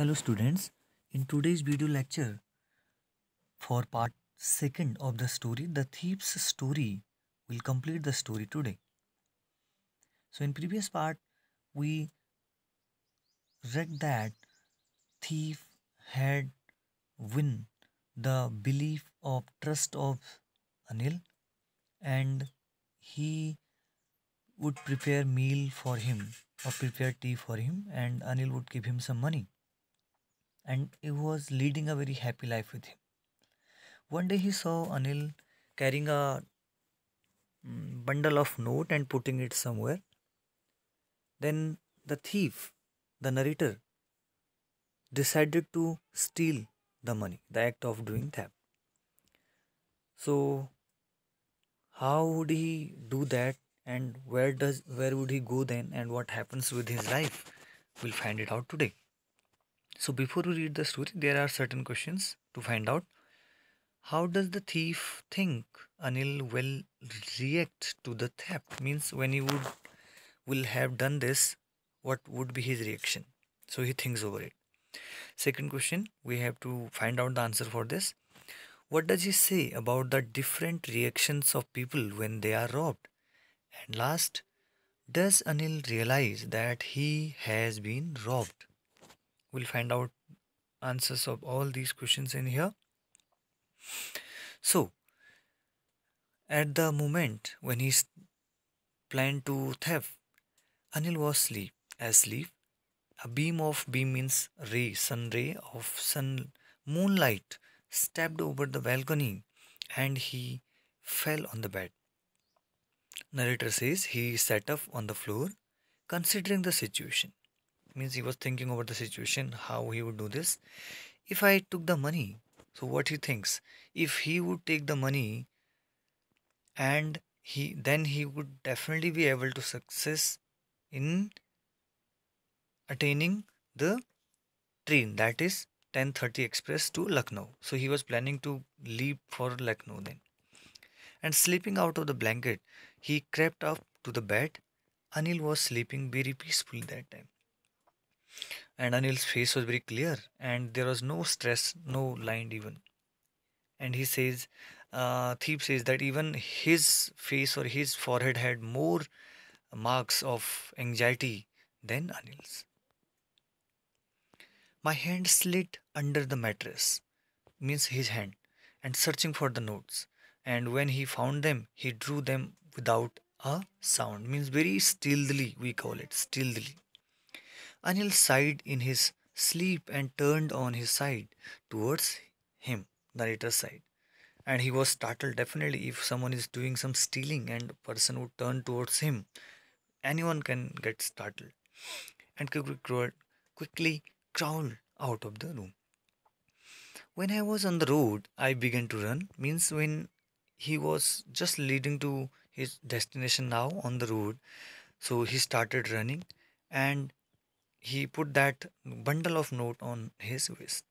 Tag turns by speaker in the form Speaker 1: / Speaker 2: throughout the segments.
Speaker 1: Hello students, in today's video lecture for part 2nd of the story, the thief's story will complete the story today. So in previous part, we read that thief had win the belief of trust of Anil and he would prepare meal for him or prepare tea for him and Anil would give him some money and he was leading a very happy life with him. One day he saw Anil carrying a mm, bundle of note and putting it somewhere. Then the thief, the narrator, decided to steal the money, the act of doing hmm. that. So how would he do that and where does where would he go then and what happens with his life? We'll find it out today. So before we read the story, there are certain questions to find out. How does the thief think Anil will react to the theft? Means when he would will have done this, what would be his reaction? So he thinks over it. Second question, we have to find out the answer for this. What does he say about the different reactions of people when they are robbed? And last, does Anil realize that he has been robbed? we'll find out answers of all these questions in here so at the moment when he planned to theft anil was asleep asleep a beam of beam means ray sun ray of sun moonlight stepped over the balcony and he fell on the bed narrator says he sat up on the floor considering the situation means he was thinking over the situation how he would do this if i took the money so what he thinks if he would take the money and he then he would definitely be able to success in attaining the train that is 10:30 express to lucknow so he was planning to leave for lucknow then and slipping out of the blanket he crept up to the bed anil was sleeping very peacefully that time and Anil's face was very clear, and there was no stress, no line even. And he says, uh, Thiep says that even his face or his forehead had more marks of anxiety than Anil's. My hand slid under the mattress, means his hand, and searching for the notes. And when he found them, he drew them without a sound, means very stealthily, we call it stealthily. Anil sighed in his sleep and turned on his side towards him, narrator's side. And he was startled definitely if someone is doing some stealing and person would turn towards him. Anyone can get startled. And quickly crawled out of the room. When I was on the road, I began to run. Means when he was just leading to his destination now on the road, so he started running and he put that bundle of note on his waist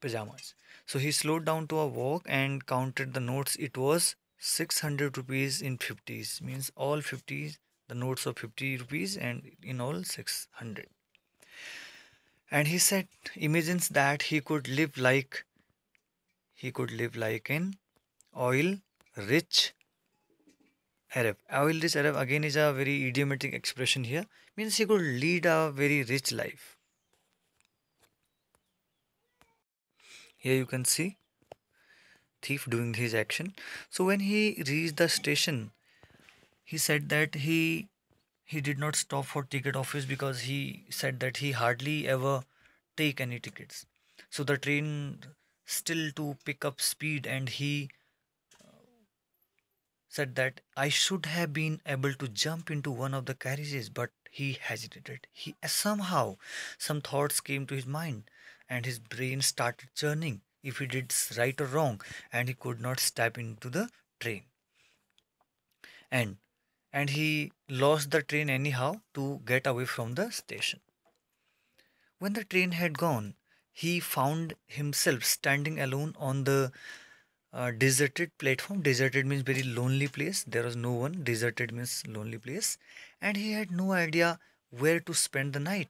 Speaker 1: pajamas. So he slowed down to a walk and counted the notes. It was 600 rupees in 50s, means all 50s, the notes of 50 rupees and in all 600. And he said, imagines that he could live like he could live like an oil rich Arab. will this Arab again is a very idiomatic expression here. Means he could lead a very rich life. Here you can see thief doing his action. So when he reached the station, he said that he he did not stop for ticket office because he said that he hardly ever take any tickets. So the train still to pick up speed and he said that I should have been able to jump into one of the carriages, but he hesitated. He uh, somehow some thoughts came to his mind, and his brain started churning if he did right or wrong, and he could not step into the train. And and he lost the train anyhow to get away from the station. When the train had gone, he found himself standing alone on the uh, deserted platform deserted means very lonely place there was no one deserted means lonely place and he had no idea where to spend the night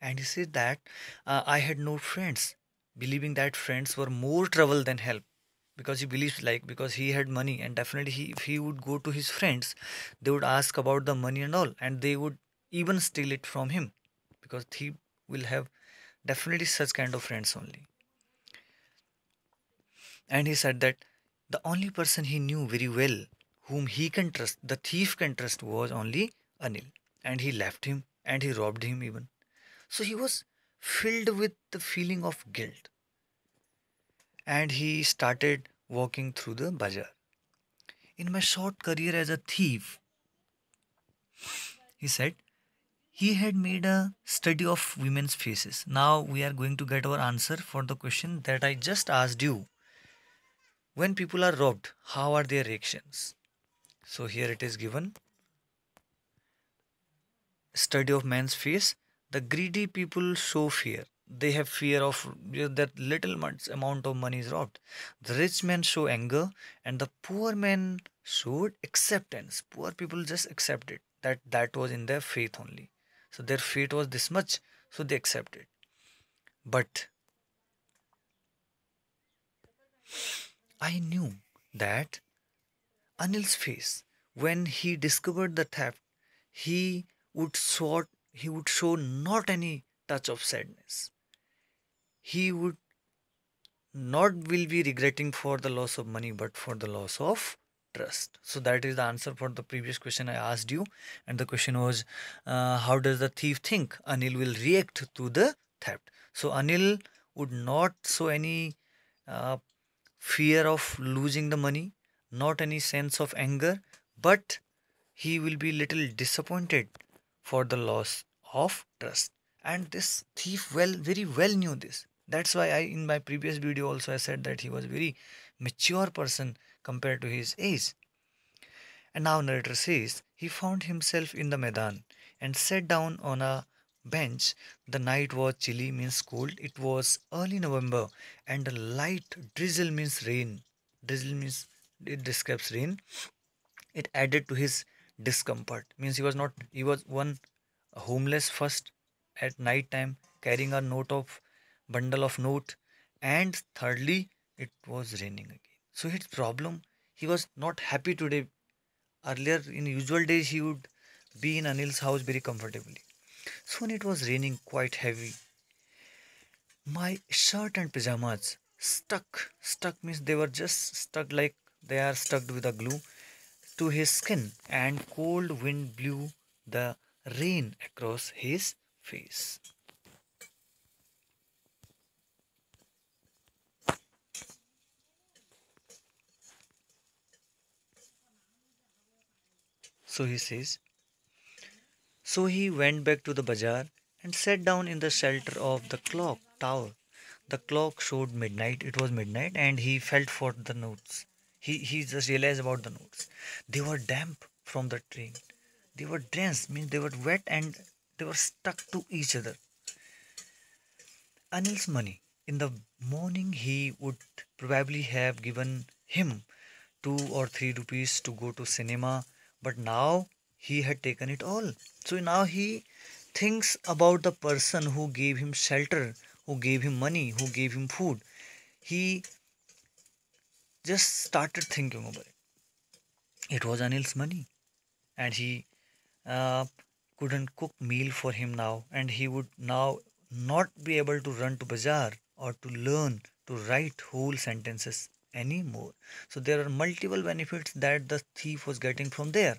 Speaker 1: and he said that uh, i had no friends believing that friends were more trouble than help because he believed like because he had money and definitely he, if he would go to his friends they would ask about the money and all and they would even steal it from him because he will have definitely such kind of friends only and he said that the only person he knew very well, whom he can trust, the thief can trust, was only Anil. And he left him and he robbed him even. So he was filled with the feeling of guilt. And he started walking through the bazaar. In my short career as a thief, he said, he had made a study of women's faces. Now we are going to get our answer for the question that I just asked you when people are robbed how are their reactions so here it is given study of man's face the greedy people show fear they have fear of that little amount of money is robbed the rich men show anger and the poor men showed acceptance poor people just accepted that that was in their faith only so their faith was this much so they accepted but I knew that Anil's face, when he discovered the theft, he would sort he would show not any touch of sadness. He would not will be regretting for the loss of money but for the loss of trust so that is the answer for the previous question i asked you and the question was uh, how does the thief think anil will react to the theft so anil would not show any uh, fear of losing the money, not any sense of anger, but he will be little disappointed for the loss of trust. And this thief well very well knew this. That's why I in my previous video also I said that he was very mature person compared to his age. And now narrator says he found himself in the Medan and sat down on a bench. The night was chilly means cold. It was early November and light drizzle means rain. Drizzle means it describes rain. It added to his discomfort. Means he was not he was one homeless first at night time carrying a note of bundle of note and thirdly it was raining again. So his problem he was not happy today. Earlier in usual days he would be in Anil's house very comfortably Soon it was raining quite heavy. My shirt and pajamas stuck. Stuck means they were just stuck like they are stuck with a glue to his skin, and cold wind blew the rain across his face. So he says, so he went back to the bazaar and sat down in the shelter of the clock tower. The clock showed midnight. It was midnight, and he felt for the notes. He he just realized about the notes. They were damp from the train. They were drenched, means they were wet and they were stuck to each other. Anil's money. In the morning, he would probably have given him two or three rupees to go to cinema, but now he had taken it all so now he thinks about the person who gave him shelter who gave him money who gave him food he just started thinking about it it was anil's money and he uh, couldn't cook meal for him now and he would now not be able to run to bazaar or to learn to write whole sentences anymore so there are multiple benefits that the thief was getting from there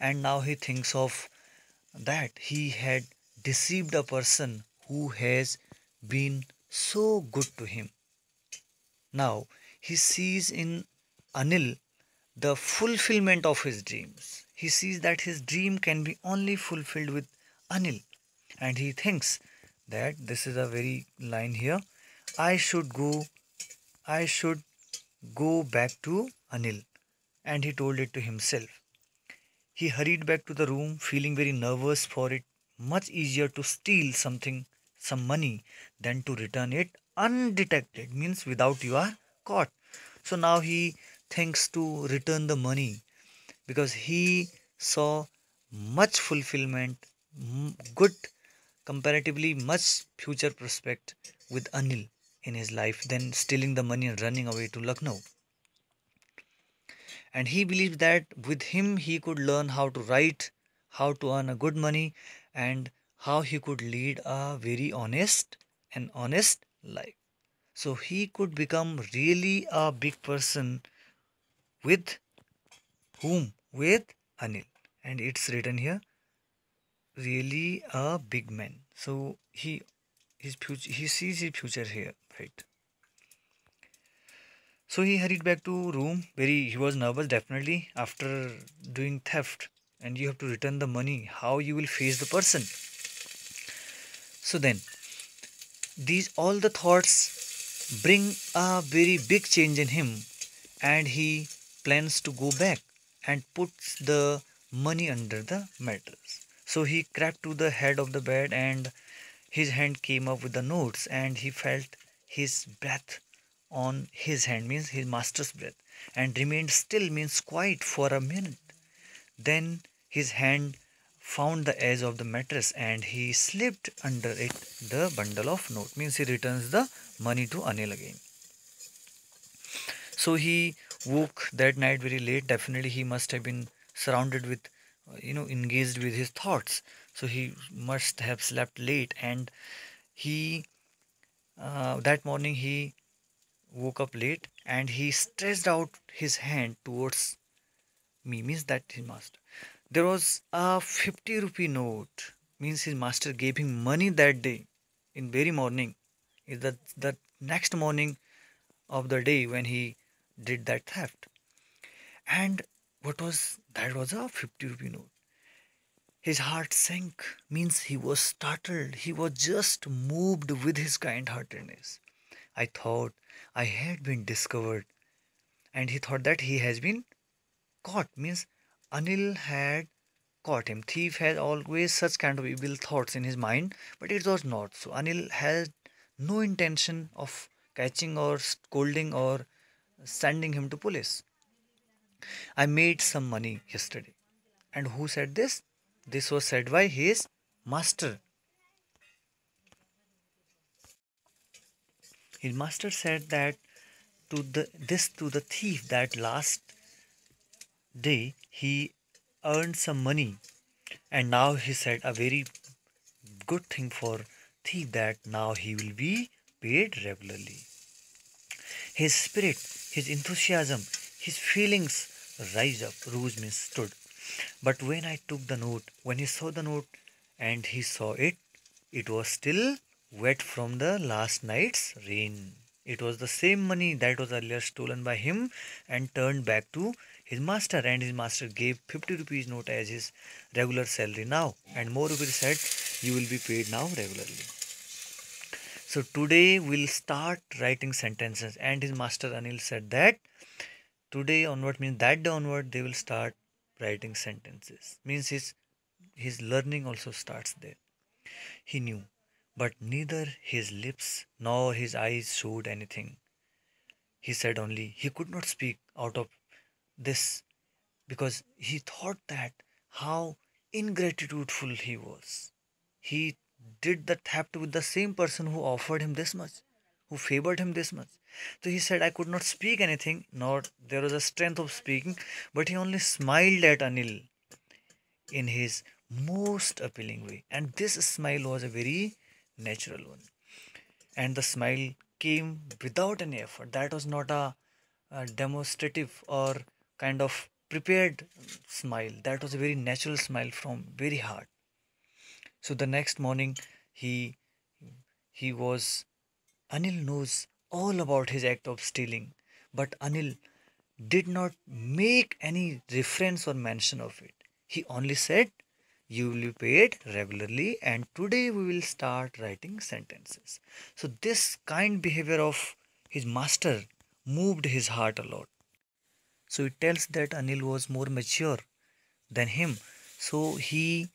Speaker 1: and now he thinks of that he had deceived a person who has been so good to him now he sees in anil the fulfillment of his dreams he sees that his dream can be only fulfilled with anil and he thinks that this is a very line here i should go i should Go back to Anil. And he told it to himself. He hurried back to the room, feeling very nervous for it. Much easier to steal something, some money, than to return it undetected, means without you are caught. So now he thinks to return the money because he saw much fulfillment, good, comparatively much future prospect with Anil in his life than stealing the money and running away to Lucknow. And he believed that with him he could learn how to write, how to earn a good money, and how he could lead a very honest and honest life. So he could become really a big person with whom? With Anil. And it's written here really a big man. So he his future he sees his future here right so he hurried back to room where he, he was nervous definitely after doing theft and you have to return the money how you will face the person so then these all the thoughts bring a very big change in him and he plans to go back and puts the money under the mattress so he crept to the head of the bed and his hand came up with the notes and he felt his breath on his hand, means his master's breath, and remained still, means quiet, for a minute. Then his hand found the edge of the mattress and he slipped under it the bundle of note, means he returns the money to Anil again. So he woke that night very late. Definitely, he must have been surrounded with, you know, engaged with his thoughts. So he must have slept late and he uh, that morning he woke up late and he stretched out his hand towards me means that his master there was a 50 rupee note means his master gave him money that day in very morning that the next morning of the day when he did that theft and what was that was a 50 rupee note his heart sank, means he was startled. He was just moved with his kind heartedness. I thought I had been discovered. And he thought that he has been caught, means Anil had caught him. Thief had always such kind of evil thoughts in his mind, but it was not so. Anil had no intention of catching or scolding or sending him to police. I made some money yesterday. And who said this? This was said by his master. His master said that to the this to the thief that last day he earned some money and now he said a very good thing for thief that now he will be paid regularly his spirit his enthusiasm his feelings rise up rose means stood but when I took the note, when he saw the note and he saw it, it was still wet from the last night's rain. It was the same money that was earlier stolen by him and turned back to his master and his master gave 50 rupees note as his regular salary now and more rupees said you will be paid now regularly. So today we'll start writing sentences and his master Anil said that today onward means that day onward they will start writing sentences means his his learning also starts there he knew but neither his lips nor his eyes showed anything he said only he could not speak out of this because he thought that how ingratitudeful he was he did the theft with the same person who offered him this much who favored him this much. So he said, I could not speak anything, nor there was a strength of speaking, but he only smiled at Anil in his most appealing way. And this smile was a very natural one. And the smile came without any effort. That was not a, a demonstrative or kind of prepared smile. That was a very natural smile from very heart. So the next morning, he he was Anil knows all about his act of stealing, but Anil did not make any reference or mention of it. He only said, You will be paid regularly, and today we will start writing sentences. So, this kind behavior of his master moved his heart a lot. So, it tells that Anil was more mature than him. So, he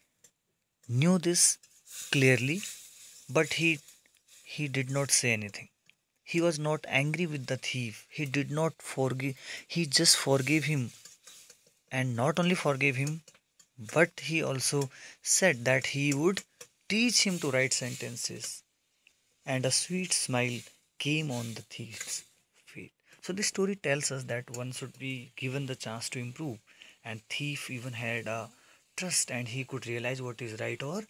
Speaker 1: knew this clearly, but he he did not say anything. He was not angry with the thief. He did not forgive. He just forgave him. And not only forgave him, but he also said that he would teach him to write sentences. And a sweet smile came on the thief's face. So this story tells us that one should be given the chance to improve. And thief even had a trust and he could realize what is right or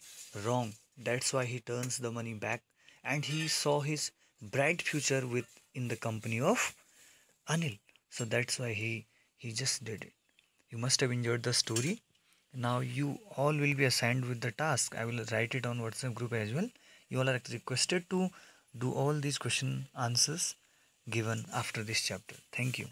Speaker 1: wrong. That's why he turns the money back and he saw his bright future with in the company of Anil. So that's why he he just did it. You must have enjoyed the story. Now you all will be assigned with the task. I will write it on WhatsApp group as well. You all are requested to do all these question answers given after this chapter. Thank you.